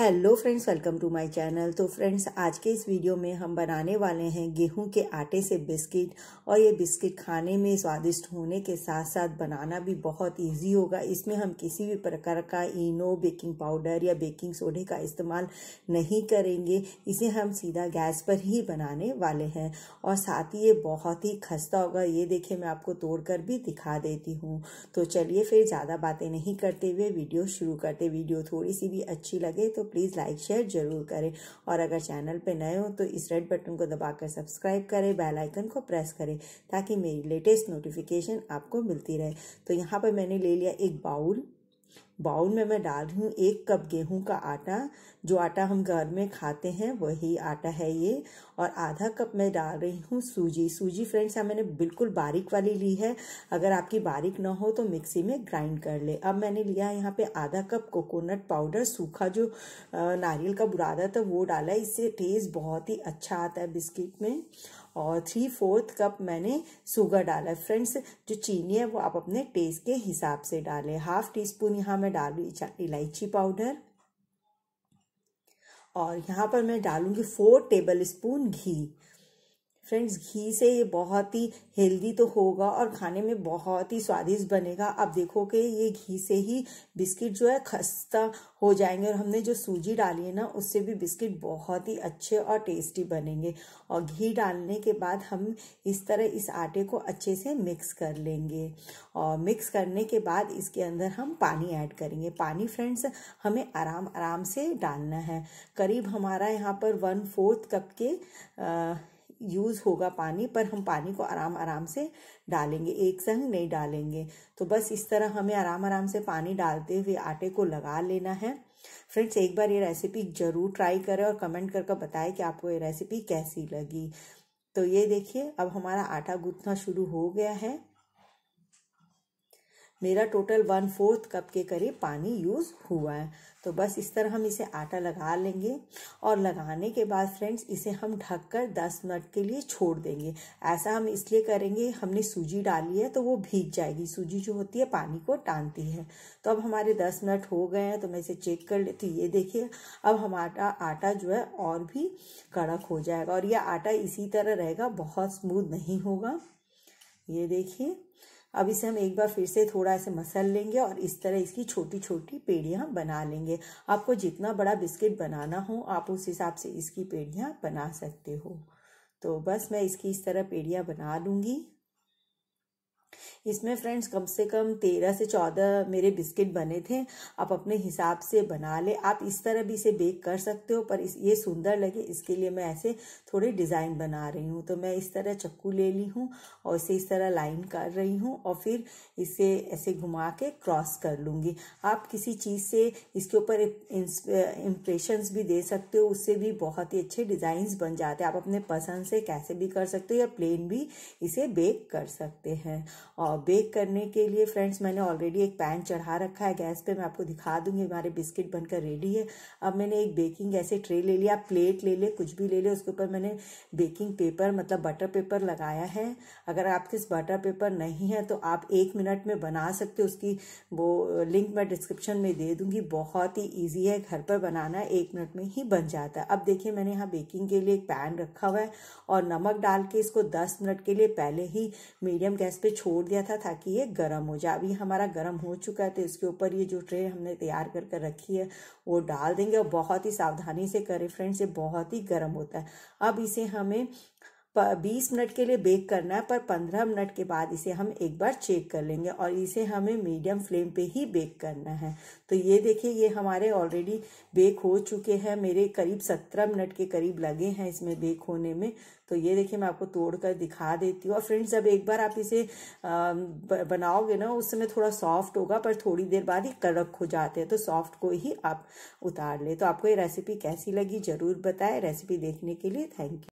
hello friends welcome to my channel तो friends आज के इस वीडियो में हम बनाने वाले हैं गेहूं के आटे से बिस्किट और ये बिस्किट खाने में स्वादिष्ट होने के साथ साथ बनाना भी बहुत इजी होगा इसमें हम किसी भी प्रकार का इनो बेकिंग पाउडर या बेकिंग सोडे का इस्तेमाल नहीं करेंगे इसे हम सीधा गैस पर ही बनाने वाले हैं और साथ ही ये बहुत ही खस्ता होगा ये देखिए मैं आपको तोड़ कर भी दिखा देती हूँ तो चलिए फिर ज़्यादा बातें नहीं करते हुए वीडियो शुरू करते वीडियो थोड़ी सी भी अच्छी लगे तो प्लीज़ लाइक शेयर जरूर करें और अगर चैनल पर नए हो तो इस रेड बटन को दबाकर सब्सक्राइब करें बेल आइकन को प्रेस करें ताकि मेरी लेटेस्ट नोटिफिकेशन आपको मिलती रहे तो यहाँ पर मैंने ले लिया एक बाउल बाउल में मैं डाल रही हूँ एक कप गेहूं का आटा जो आटा हम घर में खाते हैं वही आटा है ये और आधा कप मैं डाल रही हूँ सूजी सूजी फ्रेंड्स यहाँ मैंने बिल्कुल बारीक वाली ली है अगर आपकी बारीक ना हो तो मिक्सी में ग्राइंड कर ले अब मैंने लिया यहाँ पे आधा कप कोकोनट पाउडर सूखा जो नारियल का बुरादा था वो डाला है इससे टेस्ट बहुत ही अच्छा आता है बिस्किट में और थ्री फोर्थ कप मैंने शुगर डाला है फ्रेंड्स जो चीनी है वो आप अपने टेस्ट के हिसाब से डालें हाफ टी स्पून यहाँ मैं मैं डालूँ इलायची पाउडर और यहाँ पर मैं डालूँगी four tablespoon ghee friends ghee से ये बहुत ही हेल्दी तो होगा और खाने में बहुत ही स्वादिष्ट बनेगा आप देखो कि ये घी से ही बिस्किट जो है खस्ता हो जाएंगे और हमने जो सूजी डाली है ना उससे भी बिस्किट बहुत ही अच्छे और टेस्टी बनेंगे और घी डालने के बाद हम इस तरह इस आटे को अच्छे से मिक्स कर लेंगे और मिक्स करने के बाद इसके अंदर हम पानी ऐड करेंगे पानी फ्रेंड्स हमें आराम आराम से डालना है करीब हमारा यहाँ पर वन फोर्थ कप के आ, यूज़ होगा पानी पर हम पानी को आराम आराम से डालेंगे एक संग नहीं डालेंगे तो बस इस तरह हमें आराम आराम से पानी डालते हुए आटे को लगा लेना है फ्रेंड्स एक बार ये रेसिपी ज़रूर ट्राई करें और कमेंट करके बताएं कि आपको ये रेसिपी कैसी लगी तो ये देखिए अब हमारा आटा गूंथना शुरू हो गया है मेरा टोटल वन फोर्थ कप के करीब पानी यूज़ हुआ है तो बस इस तरह हम इसे आटा लगा लेंगे और लगाने के बाद फ्रेंड्स इसे हम ढककर 10 मिनट के लिए छोड़ देंगे ऐसा हम इसलिए करेंगे हमने सूजी डाली है तो वो भीग जाएगी सूजी जो होती है पानी को टानती है तो अब हमारे 10 मिनट हो गए हैं तो मैं इसे चेक कर लेती ये देखिए अब हमारा आटा जो है और भी कड़क हो जाएगा और यह आटा इसी तरह रहेगा बहुत स्मूद नहीं होगा ये देखिए अब इसे हम एक बार फिर से थोड़ा ऐसे मसल लेंगे और इस तरह इसकी छोटी छोटी पेड़ियाँ बना लेंगे आपको जितना बड़ा बिस्किट बनाना हो आप उस हिसाब से इसकी पेड़ियाँ बना सकते हो तो बस मैं इसकी इस तरह पेड़ियाँ बना लूँगी इसमें फ्रेंड्स कम से कम तेरह से चौदह मेरे बिस्किट बने थे आप अपने हिसाब से बना ले आप इस तरह भी इसे बेक कर सकते हो पर इस ये सुंदर लगे इसके लिए मैं ऐसे थोड़े डिज़ाइन बना रही हूँ तो मैं इस तरह चक्कू ले ली हूँ और इसे इस तरह लाइन कर रही हूँ और फिर इसे ऐसे घुमा के क्रॉस कर लूँगी आप किसी चीज़ से इसके ऊपर इम्प्रेशन भी दे सकते हो उससे भी बहुत ही अच्छे डिजाइन बन जाते हैं आप अपने पसंद से कैसे भी कर सकते हो या प्लेन भी इसे बेक कर सकते हैं और बेक uh, करने के लिए फ्रेंड्स मैंने ऑलरेडी एक पैन चढ़ा रखा है गैस पे मैं आपको दिखा दूंगी हमारे बिस्किट बनकर रेडी है अब मैंने एक बेकिंग ऐसे ट्रे ले लिया प्लेट ले ले कुछ भी ले ले उसके ऊपर मैंने बेकिंग पेपर मतलब बटर पेपर लगाया है अगर आपके इस बटर पेपर नहीं है तो आप एक मिनट में बना सकते हो उसकी वो लिंक uh, मैं डिस्क्रिप्शन में दे दूँगी बहुत ही ईजी है घर पर बनाना एक मिनट में ही बन जाता है अब देखिए मैंने यहाँ बेकिंग के लिए एक पैन रखा हुआ है और नमक डाल के इसको दस मिनट के लिए पहले ही मीडियम गैस पर छोड़ दिया दिया था ताकि ये गर्म हो जाए अभी हमारा गर्म हो चुका है तो इसके ऊपर ये जो ट्रे हमने तैयार कर कर रखी है वो डाल देंगे और बहुत ही सावधानी से करें फ्रेंड्स ये बहुत ही गर्म होता है अब इसे हमें बीस मिनट के लिए बेक करना है पर पंद्रह मिनट के बाद इसे हम एक बार चेक कर लेंगे और इसे हमें मीडियम फ्लेम पे ही बेक करना है तो ये देखिए ये हमारे ऑलरेडी बेक हो चुके हैं मेरे करीब सत्रह मिनट के करीब लगे हैं इसमें बेक होने में तो ये देखिए मैं आपको तोड़ कर दिखा देती हूँ और फ्रेंड्स जब एक बार आप इसे बनाओगे ना उस समय थोड़ा सॉफ्ट होगा पर थोड़ी देर बाद ही कड़क हो जाते हैं तो सॉफ्ट को ही आप उतार ले तो आपको ये रेसिपी कैसी लगी ज़रूर बताए रेसिपी देखने के लिए थैंक यू